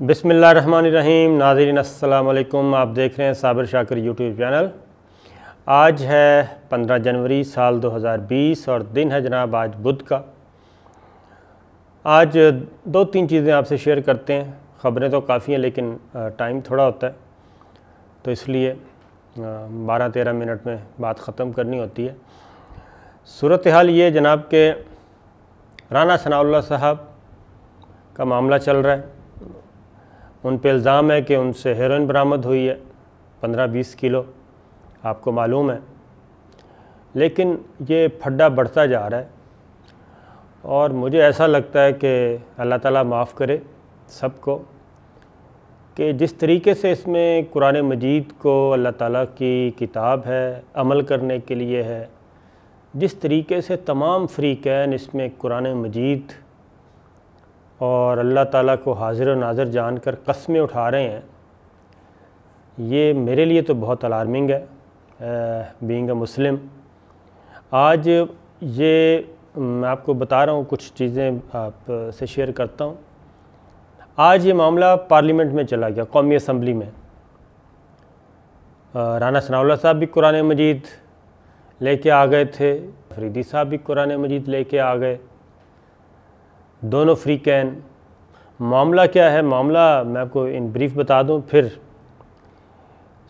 रहीम नाजरीन असलकुम आप देख रहे हैं साबिर शाकर यूट्यूब चैनल आज है 15 जनवरी साल 2020 और दिन है जनाब आज बुध का आज दो तीन चीज़ें आपसे शेयर करते हैं ख़बरें तो काफ़ी हैं लेकिन टाइम थोड़ा होता है तो इसलिए 12-13 मिनट में बात ख़त्म करनी होती है सूरत हाल ये जनाब के राना सनाउल्ला साहब का मामला चल रहा है उन पर इल्ज़ाम है कि उनसे हेरोइन बरामद हुई है पंद्रह बीस किलो आपको मालूम है लेकिन ये फड्डा बढ़ता जा रहा है और मुझे ऐसा लगता है कि अल्लाह ताला माफ़ करे सबको कि जिस तरीके से इसमें कुरान मजीद को अल्लाह ताला की किताब है अमल करने के लिए है जिस तरीके से तमाम फ्रीकैन इसमें कुरान मजीद और अल्लाह ताला को हाजिर नाजर जान कर कस्में उठा रहे हैं ये मेरे लिए तो बहुत अलार्मिंग है बींग मुस्लिम आज ये मैं आपको बता रहा हूँ कुछ चीज़ें आप से शेयर करता हूँ आज ये मामला पार्लियामेंट में चला गया कौमी असम्बली में राना सनाउल्ला साहब भी कुरान मजीद लेके आ गए थे फरीदी साहब भी कुरान मजीद लेके आ गए दोनों फ्री कैन मामला क्या है मामला मैं आपको इन ब्रीफ बता दूं फिर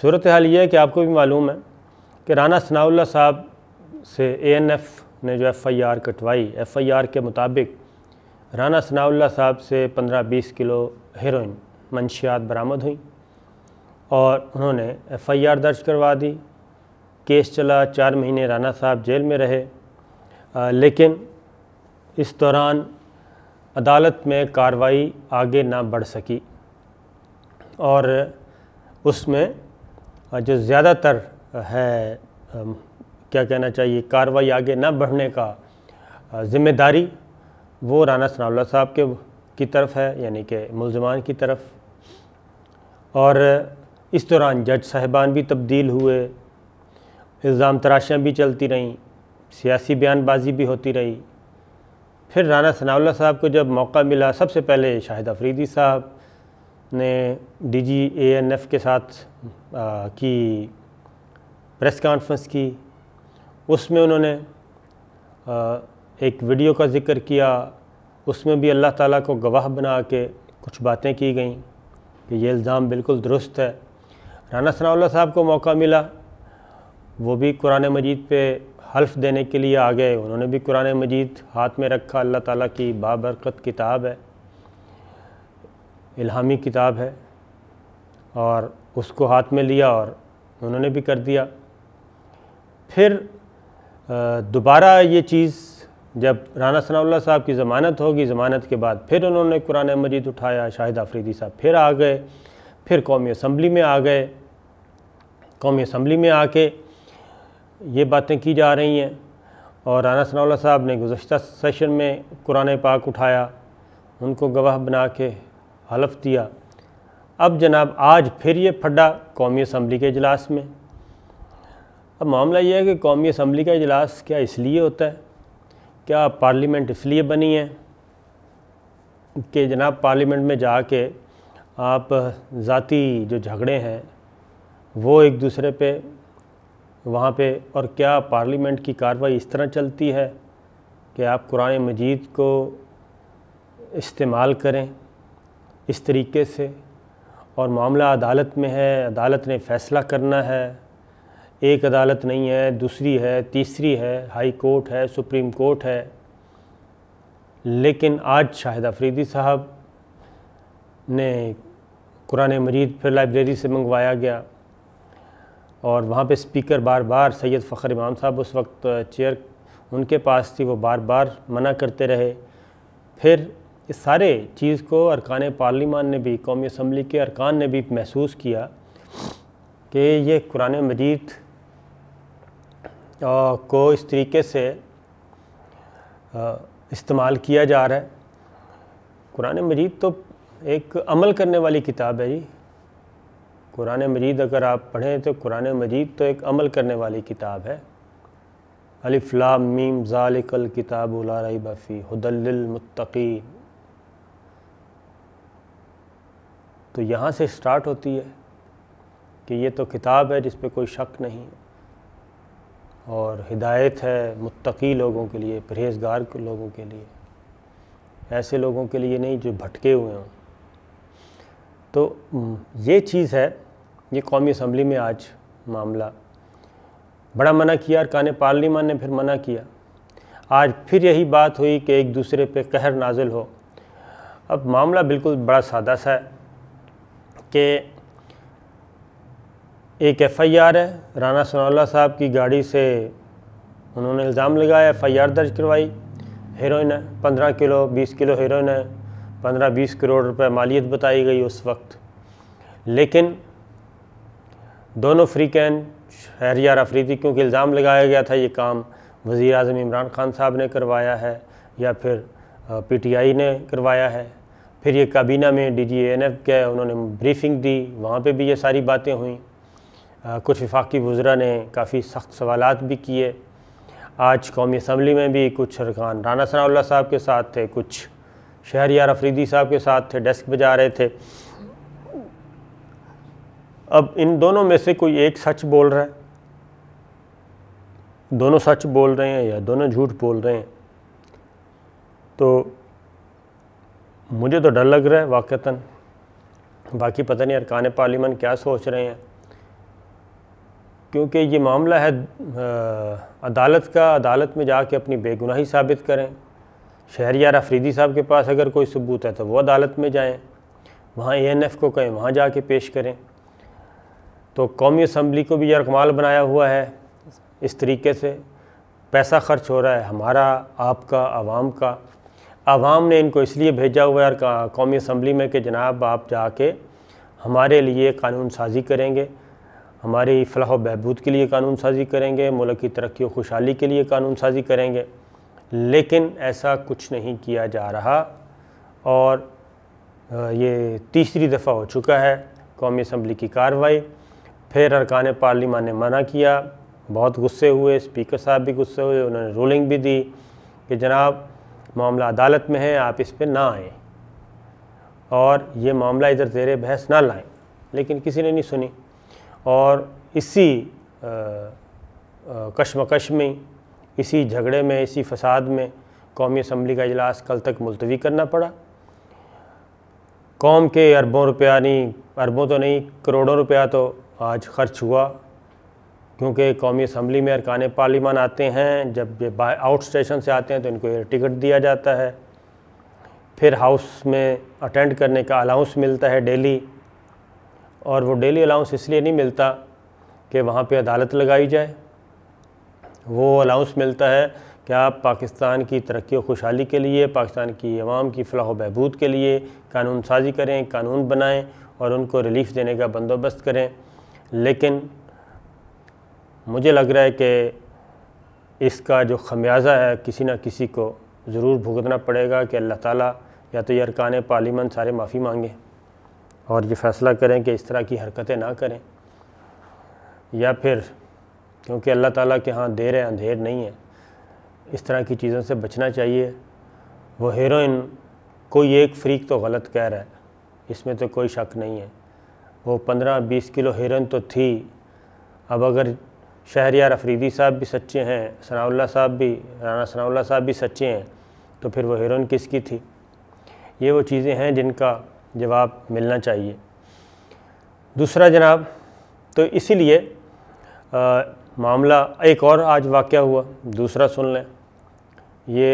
सूरत हाल ये है कि आपको भी मालूम है कि राना सनाउल्ला साहब से एएनएफ ने जो एफआईआर कटवाई एफआईआर के मुताबिक राना सनाउल्ला साहब से 15-20 किलो हेरोइन मंशियात बरामद हुई और उन्होंने एफआईआर दर्ज करवा दी केस चला चार महीने राना साहब जेल में रहे आ, लेकिन इस दौरान अदालत में कार्रवाई आगे ना बढ़ सकी और उसमें जो ज़्यादातर है क्या कहना चाहिए कार्रवाई आगे ना बढ़ने का ज़िम्मेदारी वो राना सनावला साहब के की तरफ है यानी कि मुलजमान की तरफ और इस दौरान जज साहबान भी तब्दील हुए इल्ज़ाम तराशियाँ भी चलती रहीं सियासी बयानबाजी भी होती रही फिर राना सनाउल्ला साहब को जब मौका मिला सबसे पहले शाहिद अफरीदी साहब ने डी जी एन एफ़ के साथ आ, की प्रेस कॉन्फ्रेंस की उसमें उन्होंने आ, एक वीडियो का ज़िक्र किया उसमें भी अल्लाह ताला को गवाह बना के कुछ बातें की गई कि ये इल्ज़ाम बिल्कुल दुरुस्त है राना सनाउल्ला साहब को मौका मिला वो भी कुरान मजीद पे हल्फ देने के लिए आ गए उन्होंने भी कुरान मजीद हाथ में रखा अल्लाह ताला की बाबरकत किताब है इल्हामी किताब है और उसको हाथ में लिया और उन्होंने भी कर दिया फिर दोबारा ये चीज़ जब राना सनाउल्ला साहब की ज़मानत होगी ज़मानत के बाद फिर उन्होंने कुरान मजीद उठाया शाहिद आफरीदी साहब फिर आ गए फिर कौमी असम्बली में आ गए कौमी असम्बली में आके ये बातें की जा रही हैं और राना सना साहब ने गुज्त सेशन में कुरान पाक उठाया उनको गवाह बना के हलफ दिया अब जनाब आज फिर ये फड्डा कौमी असम्बली के अजलास में अब मामला यह है कि कौमी असम्बली का अजलास क्या इसलिए होता है क्या पार्लियामेंट इसलिए बनी है कि जनाब पार्लियामेंट में जाके आप ज़ाती जो झगड़े हैं वो एक दूसरे पे वहाँ पे और क्या पार्लियामेंट की कार्रवाई इस तरह चलती है कि आप कुरान मजीद को इस्तेमाल करें इस तरीके से और मामला अदालत में है अदालत ने फ़ैसला करना है एक अदालत नहीं है दूसरी है तीसरी है हाई कोर्ट है सुप्रीम कोर्ट है लेकिन आज शाहिद अफरीदी साहब ने कुरान मजीद फिर लाइब्रेरी से मंगवाया गया और वहाँ पे स्पीकर बार बार सैयद फ़खर इमाम साहब उस वक्त चेयर उनके पास थी वो बार बार मना करते रहे फिर इस सारे चीज़ को अरकान पार्लिमान ने भी कौमी असम्बली के अरकान ने भी महसूस किया कि ये कुरान मजीद को इस तरीके से इस्तेमाल किया जा रहा है कुरान मजीद तो एक अमल करने वाली किताब है जी कुरान मजीद अगर आप पढ़ें तो कुरान मजीद तो एक अमल करने वाली किताब है अलिफ्लाम मीम ज़ालिकल किताब उलारई बफ़ी हदलमतकी तो यहाँ से स्टार्ट होती है कि ये तो किताब है जिस पर कोई शक नहीं और हिदायत है मुत्तकी लोगों के लिए परहेजगार लोगों के लिए ऐसे लोगों के लिए नहीं जो भटके हुए हों तो ये चीज़ है ये कौमी असम्बली में आज मामला बड़ा मना किया और काने पार्लिमान ने फिर मना किया आज फिर यही बात हुई कि एक दूसरे पे कहर नाजिल हो अब मामला बिल्कुल बड़ा सादा सा है कि एक एफआईआर है राना सनौला साहब की गाड़ी से उन्होंने इल्ज़ाम लगाया एफआईआर दर्ज करवाई हेरोइन है पंद्रह किलो बीस किलो हेरोइन है पंद्रह बीस करोड़ रुपए मालियत बताई गई उस वक्त लेकिन दोनों फ्रीकैन शहरियार अफरीदी क्योंकि इल्ज़ाम लगाया गया था ये काम वज़ी अजम इमरान खान साहब ने करवाया है या फिर पी टी आई ने करवाया है फिर ये काबीना में डी जी एन एफ गए उन्होंने ब्रीफिंग दी वहाँ पर भी ये सारी बातें हुई आ, कुछ विफाकी वज्रा ने काफ़ी सख्त सवाल भी किए आज कौमी असम्बली में भी कुछ अरकान राना सना साहब के साथ थे कुछ शहरियार अफरीदी साहब के साथ थे डेस्क बजा रहे थे अब इन दोनों में से कोई एक सच बोल रहा है दोनों सच बोल रहे हैं या दोनों झूठ बोल रहे हैं तो मुझे तो डर लग रहा है वाक़ता बाकी पता नहीं अरकान पार्लियामेंट क्या सोच रहे हैं क्योंकि ये मामला है अदालत का अदालत में जाके अपनी बेगुनाही साबित करें शहरियार अफरीदी साहब के पास अगर कोई सबूत है तो वो अदालत में जाएं वहाँ एएनएफ को कहें वहाँ जाके पेश करें तो कौमी असम्बली को भी यकमाल बनाया हुआ है इस तरीके से पैसा खर्च हो रहा है हमारा आपका आवाम का आवाम ने इनको इसलिए भेजा हुआ है कौमी असम्बली में कि जनाब आप जाके हमारे लिए कानून साजी करेंगे हमारी फलाह बहबूद के लिए कानून साजी करेंगे मुल्क की तरक्की और खुशहाली के लिए कानून साजी करेंगे लेकिन ऐसा कुछ नहीं किया जा रहा और ये तीसरी दफ़ा हो चुका है कौमी असम्बली की कार्रवाई फिर अरकान पार्लिमान ने मना किया बहुत गुस्से हुए स्पीकर साहब भी गुस्से हुए उन्होंने रूलिंग भी दी कि जनाब मामला अदालत में है आप इस पर ना आएँ और ये मामला इधर जेर बहस ना लाएँ लेकिन किसी ने नहीं सुनी और इसी कशमकश में इसी झगड़े में इसी फसाद में कौमी असम्बली का अजलास कल तक मुलतवी करना पड़ा कौम के अरबों रुपया नहीं अरबों तो नहीं करोड़ों रुपया तो आज खर्च हुआ क्योंकि कौमी असम्बली में अरकान पार्लिमान आते हैं जब ये बाई आउट स्टेशन से आते हैं तो इनको एयर टिकट दिया जाता है फिर हाउस में अटेंड करने का अलाउंस मिलता है डेली और वो डेली अलाउंस इसलिए नहीं मिलता कि वहाँ पे अदालत लगाई जाए वो अलाउंस मिलता है कि आप पाकिस्तान की तरक्की और खुशहाली के लिए पाकिस्तान की आवाम की फलाह बहबूद के लिए कानून साजी करें कानून बनाएँ और उनको रिलीफ़ देने का बंदोबस्त करें लेकिन मुझे लग रहा है कि इसका जो खमियाजा है किसी ना किसी को ज़रूर भुगतना पड़ेगा कि अल्लाह ताला या तो ये अरकान पार्लियामान सारे माफ़ी मांगें और ये फ़ैसला करें कि इस तरह की हरकतें ना करें या फिर क्योंकि अल्लाह ताला के यहाँ देर है अंधेर नहीं है इस तरह की चीज़ों से बचना चाहिए वो हीरोइन कोई एक फ्रीक तो गलत कह रहा है इसमें तो कोई शक नहीं है वो पंद्रह बीस किलो हिरन तो थी अब अगर शहरियार अफरीदी साहब भी सच्चे हैं सनाउल्ला साहब भी राना सनाउल्ला साहब भी सच्चे हैं तो फिर वो हिरोइन किसकी थी ये वो चीज़ें हैं जिनका जवाब मिलना चाहिए दूसरा जनाब तो इसीलिए मामला एक और आज वाक़ हुआ दूसरा सुन लें ये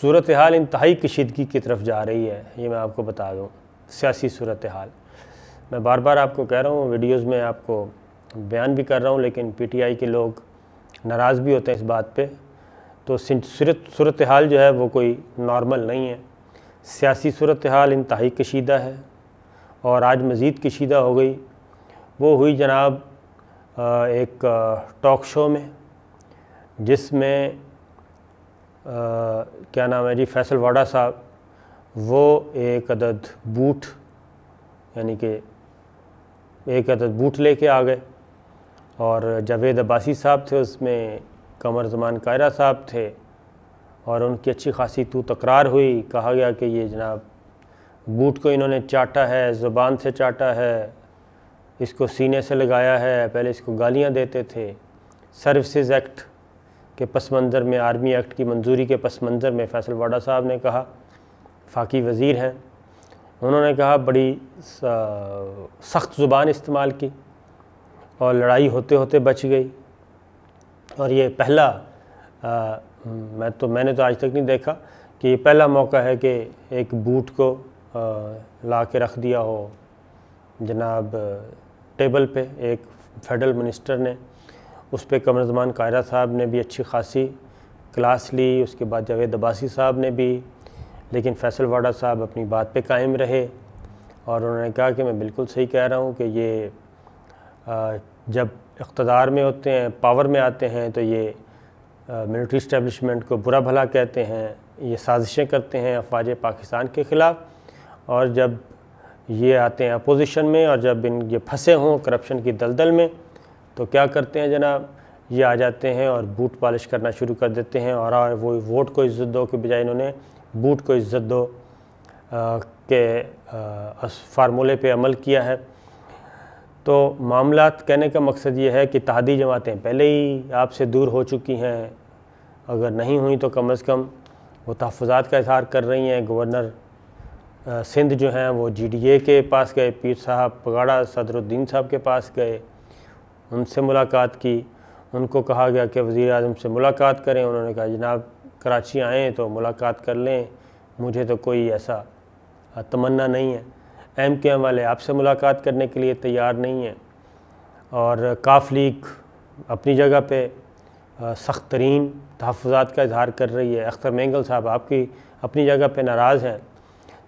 सूरत हाल इंतहाई कशीदगी की तरफ जा रही है ये मैं आपको बता दूँ सियासी सूरत हाल मैं बार बार आपको कह रहा हूँ वीडियोज़ में आपको बयान भी कर रहा हूँ लेकिन पीटीआई के लोग नाराज़ भी होते हैं इस बात पे तो सूरत हाल जो है वो कोई नॉर्मल नहीं है सियासी सूरत हाल इंतहाई कशीदा है और आज मज़ीद कशीदा हो गई वो हुई जनाब एक टॉक शो में जिसमें क्या नाम है जी फैसल वाडा साहब वो एक अदद बूट यानी कि एक अदद बूट लेके आ गए और जावेद अब्बासी साहब थे उसमें कमर जमान कायरा साहब थे और उनकी अच्छी खासी तो तकरार हुई कहा गया कि ये जनाब बूट को इन्होंने चाटा है ज़ुबान से चाटा है इसको सीने से लगाया है पहले इसको गालियां देते थे सर्विसेज एक्ट के पस मंज़र में आर्मी एक्ट की मंजूरी के पस मंज़र में फैसल वाडा साहब ने कहा फाकी वज़ीर हैं उन्होंने कहा बड़ी सख्त ज़ुबान इस्तेमाल की और लड़ाई होते होते बच गई और ये पहला आ, मैं तो मैंने तो आज तक नहीं देखा कि ये पहला मौका है कि एक बूट को ला के रख दिया हो जनाब टेबल पे एक फेडरल मिनिस्टर ने उस पर कमर जमान कायरा साहब ने भी अच्छी खासी क्लास ली उसके बाद जावेद अब्बासी साहब ने भी लेकिन फैसल वाडा साहब अपनी बात पे कायम रहे और उन्होंने कहा कि मैं बिल्कुल सही कह रहा हूँ कि ये जब इकतदार में होते हैं पावर में आते हैं तो ये मिलिट्री इस्टेबलिशमेंट को बुरा भला कहते हैं ये साजिशें करते हैं अफवाज पाकिस्तान के ख़िलाफ़ और जब ये आते हैं अपोजिशन में और जब इन ये फंसे हों करप्शन की दलदल में तो क्या करते हैं जनाब ये आ जाते हैं और बूट पॉलिश करना शुरू कर देते हैं और वो वोट को इज्जत दो के बजाय इन्होंने बूट को इज़्ज़त दो के फार्मूले पे अमल किया है तो मामला कहने का मकसद ये है कि तहदी जमातें पहले ही आपसे दूर हो चुकी हैं अगर नहीं हुई तो कम अज़ कम वो तहफ़ात का इजहार कर रही हैं गवर्नर सिंध जो हैं वो जीडीए के पास गए पीर साहब पगाड़ा सदरुद्दीन साहब के पास गए उनसे मुलाकात की उनको कहा गया कि वज़ी अजम से मुलाकात करें उन्होंने कहा जनाब कराची आएँ तो मुलाकात कर लें मुझे तो कोई ऐसा तमन्ना नहीं है एम के एम वाले आपसे मुलाकात करने के लिए तैयार नहीं हैं और काफ लीग अपनी जगह पे सख्त तरीन तहफ़ात का इजहार कर रही है अख्तर मैंगल साहब आपकी अपनी जगह पे नाराज़ हैं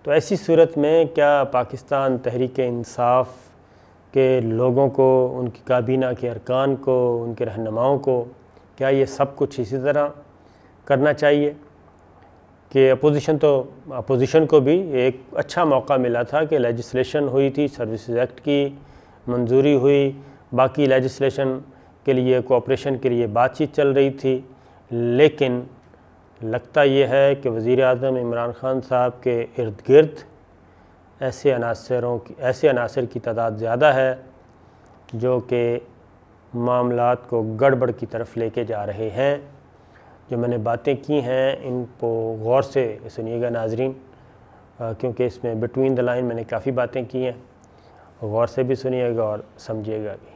तो ऐसी सूरत में क्या पाकिस्तान तहरीक इंसाफ के लोगों को उनकी काबीना के अरकान को उनके रहनुमाओं को क्या ये सब कुछ इसी तरह करना चाहिए कि अपोजिशन तो अपोजिशन को भी एक अच्छा मौका मिला था कि लेजिस्लेशन हुई थी सर्विस एक्ट की मंजूरी हुई बाकी लेजिस्लेशन के लिए कोऑपरेशन के लिए बातचीत चल रही थी लेकिन लगता यह है कि वज़ी अजम इमरान ख़ान साहब के इर्द गिर्द ऐसे अनासरों की ऐसे अनासर की तादाद ज़्यादा है जो कि मामला को गड़बड़ की तरफ लेके जा रहे हैं जो मैंने बातें की हैं इनको गौर से सुनिएगा नाजरीन क्योंकि इसमें बिटवीन द लाइन मैंने काफ़ी बातें की हैं गौर से भी सुनिएगा और समझिएगा भी